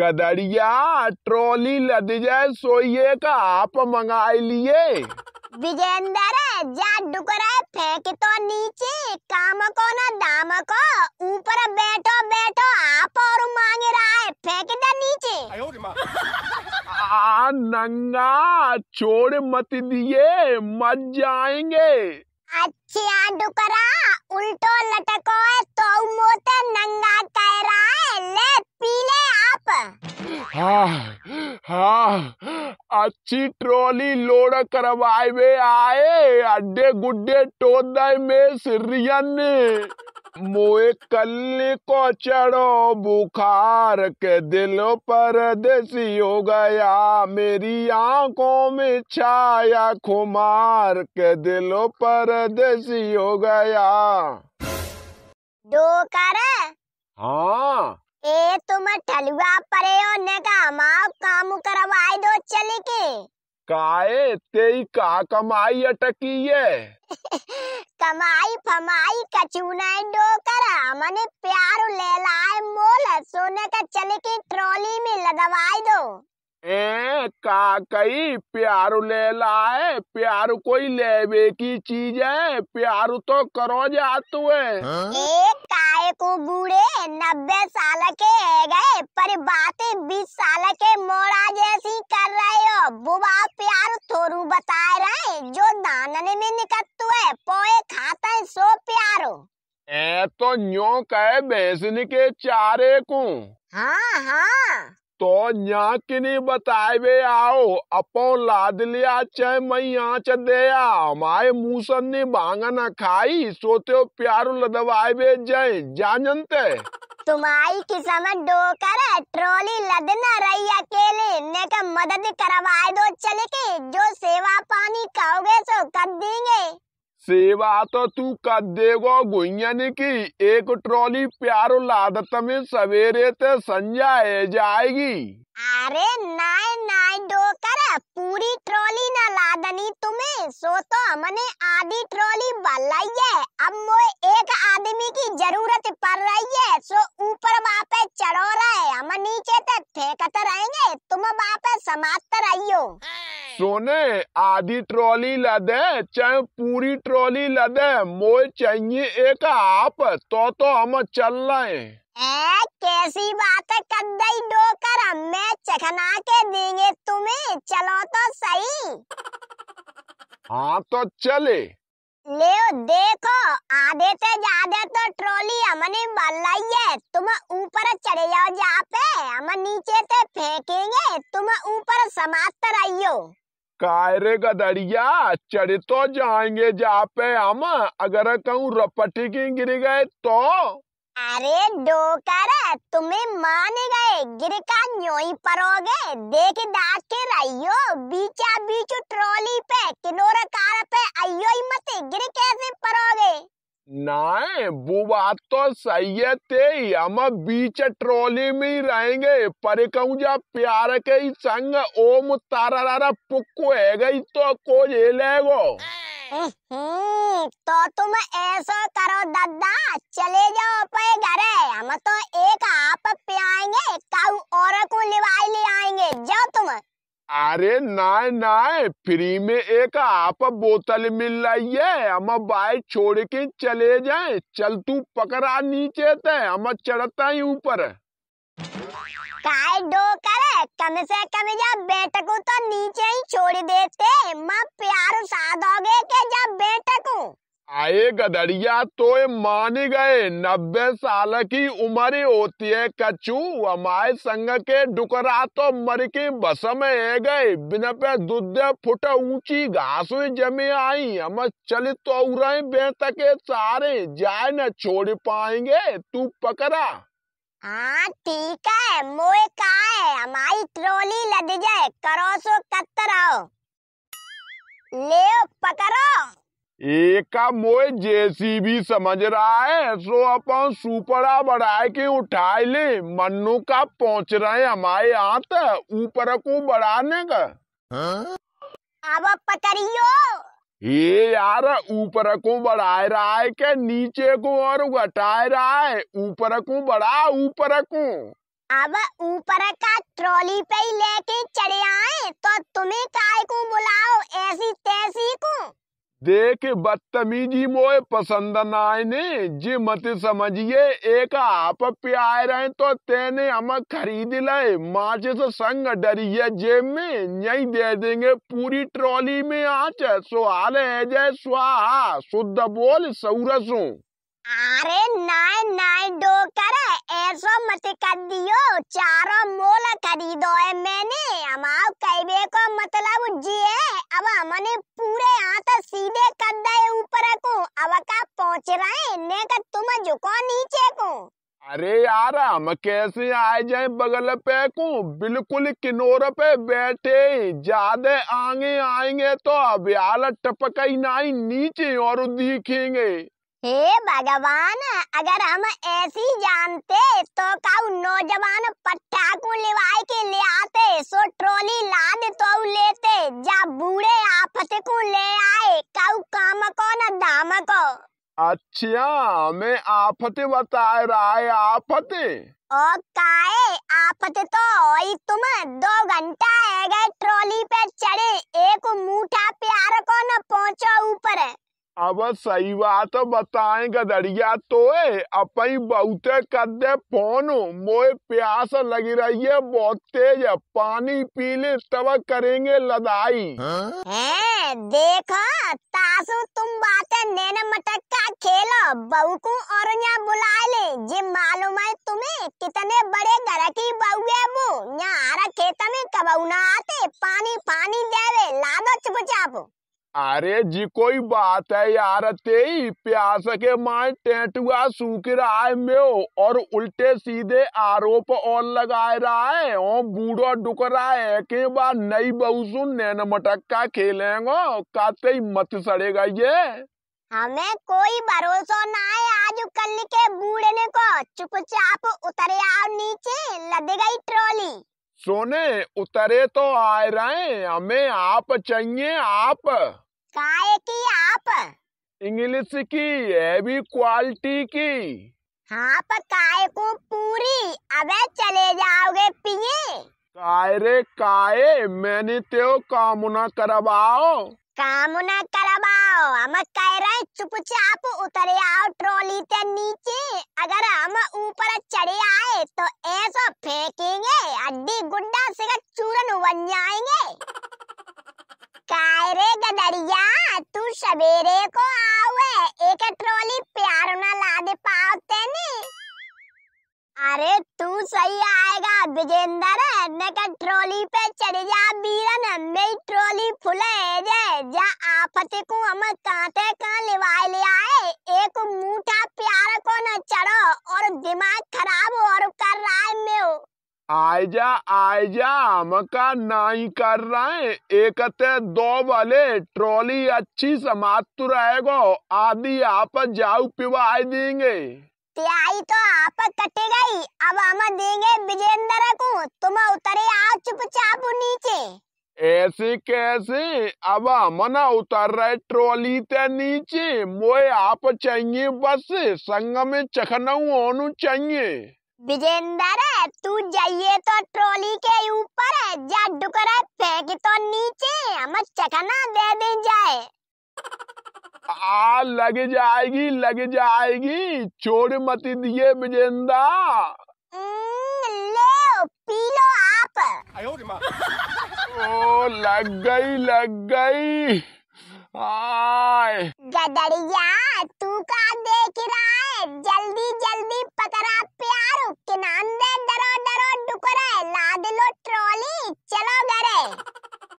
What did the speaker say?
गदरिया trolley लद जाए सोइए का आप मंगाए लिए विजेंद्र जा डुकर फेंक तो नीचे काम को ना दाम को ऊपर बैठो बैठो आप और मांग रहा है फेंक दे नीचे आ नंगा छोड़ मत दिए मत जाएंगे अच्छे डुकरा उल्टो लटको है तो मोते नंगा कह रहा है ले पीले आ पापा हाँ हाँ अच्छी ट्रॉली लोड करवाए आए अड्डे गुड्डे टोदे में सिरियन मोए कल्ली को चढ़ो बुखार के दिल पर देसी हो गया मेरी आंखों में छाया खुमार के दिल पर देसी हो गया दो कर हाँ ए तुम ठलुआ परे हो ने का हमार काम करवाई दो चले के काए तेई का कमाई अटकी है कमाई फमाई कछु नहीं डो कर हमने प्यार ले लाए मोल सोने का चले के ट्रॉली में लदवाई दो ए का कई प्यार ले लाए प्यार कोई लेवे की चीज है प्यार तो करो जातु है काए हाँ? को बूढ़े नब्बे साल के है गए पर बातें बीस साल के मोरा जैसी कर रहे हो बुबा प्यार थोरू बता रहे जो दानने में निकलतु है पोए खाता है सो प्यारो ए तो न्यो कहे बेसन के चारे को हाँ हाँ तो यहाँ बताए आओ अपो लाद लिया चाहे मई आँच दया हमारे मूसन ने भांगा ना खाई सोते प्यारो लदवाए जय जानते तुम्हारी किस्मत डोकर है ट्रॉली लदना रही अकेले ने का मदद करवाए दो चले के जो सेवा पानी खाओगे सो कर देंगे सेवा तो तू कर देगो गुइयन की एक ट्रॉली प्यारो लाद में सवेरे ते संजा जाएगी अरे नाय नाय कर पूरी ट्रॉली ना लादनी तुम्हें सो तो हमने आधी ट्रॉली बल्लाई आधी ट्रॉली लदे चाहे पूरी ट्रॉली लदे मोए चाहिए एक आप तो तो हम चल रहे हैं कैसी बात है कदई डोकर हमें चखना के देंगे तुम्हें चलो तो सही हाँ तो चले ले देखो आधे से ज्यादा तो ट्रॉली हमने बल्लाई है तुम ऊपर चढ़े जाओ जहाँ पे हम नीचे से फेंकेंगे तुम ऊपर समाप्त रहियो कायरे गदरिया चढ़ तो जाएंगे जा पे हम अगर कहूँ रपटी की गिर गए तो अरे कर तुम्हें मान गए गिर का न्योई परोगे देख दाग के रहियो बीचा बीच ट्रॉली पे किनोर कार पे आइयो मत गिर कैसे परोगे नहीं वो बात तो सही है ते हम बीच ट्रॉली में ही रहेंगे पर कहूं जा प्यार के ही संग ओम तारा रारा पुक्को है गई तो को झेलेगो तो तुम ऐसा करो दादा चले जाओ अपने घर हम तो एक आप पियाएंगे आएंगे और को लिवाई ले आएंगे जाओ तुम तो अरे नाय नाय फ्री में एक आप बोतल मिल रही है हम बाय छोड़ के चले जाए चल तू पकड़ा नीचे ते हम चढ़ता ही ऊपर काय डो करे कम से कम जब बैठक तो नीचे ही छोड़ देते मैं प्यार साधोगे के जब बैठक आए गदरिया तो मान गए नब्बे साल की उम्र होती है कचू हमारे संग के डुकरा तो मर के बस में गए बिना पे दुध फुट ऊंची घास जमे आई हम चल तो रहे बेत के सारे जाए न छोड़ पाएंगे तू पकड़ा हाँ ठीक है मोए का है हमारी ट्रोली लद जाए करो सो कतर आओ ले पकड़ो एका मोए भी समझ रहा है सो अपन सुपड़ा बढ़ाए के उठाए ले मनु का पहुंच रहे हमारे यहाँ तो, ऊपर को बढ़ाने का अब पतरियो ये यार ऊपर को बढ़ाए रहा है के नीचे को और घटाए रहा है ऊपर को बढ़ा ऊपर को अब ऊपर का ट्रॉली पे ही लेके चले आए तो तुम्हें काय को बुलाओ ऐसी तैसी को देख बदतमीजी मोए पसंद नायने जी मत समझिए एक आप प्यार है तो तेने हम खरीद लाए माच से संग डरिए जेब में नहीं दे देंगे पूरी ट्रॉली में आच सुहाल है जय स्वाहा शुद्ध बोल सौरसू अरे नाय नाय डोकर ऐसा मत कर दियो चारों मोल खरीदो है मैंने कैसे आ जाए बगल पे को बिल्कुल किनोर पे बैठे ज्यादा आगे आएंगे तो अब्याल टपक नाई नीचे और दिखेंगे हे भगवान अगर हम ऐसी जानते तो का नौजवान पटाखू लेवाए के ले आते सो ट्रोली लाद तो लेते जा बूढ़े आफत को ले आए काऊ काम को न दाम को अच्छा मैं आफते बता रहा है आफते और काए आफते तो ओई तुम दो घंटा है गए ट्रॉली पे चढ़े एक मूठा प्यार को न पहुंचो ऊपर अब सही बात बताए गदरिया तो अपनी बहुते कदे फोन मोए प्यास लगी रही है बहुत तेज पानी पी ले तब करेंगे लदाई है हाँ? देखो तासु तुम बातें मटक का खेलो बहू को और बुला ले अरे जी कोई बात है यार तेई प्यास के माए टेटुआ सूख रहा है मे और उल्टे सीधे आरोप और लगा रहा है और बूढ़ो डुक रहा है के बार नई बहू सुन नैन मटक्का खेलेंगो काते मत सड़ेगा ये हमें कोई भरोसा ना है आज कल के बूढ़े ने को चुपचाप उतर आओ नीचे लद गई ट्रॉली सोने उतरे तो आए रहे हमें आप चाहिए आप काय की आप इंग्लिश की हैवी क्वालिटी की आप हाँ, काय को पूरी अबे चले जाओगे पिए कायरे काय मैंने त्यो कामना करवाओ काम करबाओ करवाओ हम कह रहे चुपचाप उतरे आओ ट्रॉली के नीचे अगर हम ऊपर चढ़े आए तो ऐसा फेंकेंगे अड्डी गुड्डा से चूरन बन जाएंगे कायरे गदरिया तू सवेरे को आओ एक ट्रॉली प्यार ना ला दे पाओ तेने अरे तू सही आएगा विजेंदर का ट्रॉली पे चढ़ जा बीरन मेरी ट्रॉली फुले जे जा आफत को हम कांटे का लिवा ले आए एक मूठा प्यार को न चढ़ो और दिमाग खराब और कर रहा है मेरे आयजा आयजा हमका नहीं कर रहे ते दो वाले ट्रॉली अच्छी समात रहेगा आदि आप जाऊ पिवा देंगे त्याई तो आप कटे गई अब हम देंगे विजेंद्र को तुम उतरे आ चुपचाप नीचे ऐसी कैसी अब हम ना उतर रहे ट्रॉली ते नीचे मोए आप चाहिए बस संग में चखनऊ होनु चाहिए विजेंद्र तू जाइए तो ट्रॉली के ऊपर जा डुकरा फेंक तो नीचे हम चखना दे दे जाए आ हाँ, लग जाएगी लग जाएगी चोर मत दिए बिजेंदा हम्म, ओ लग गई लग गई आय गदड़िया तू का देख रहा है जल्दी जल्दी पकड़ा प्यार किनान दे डरो डरो डुकरे लाद लो ट्रॉली चलो घरे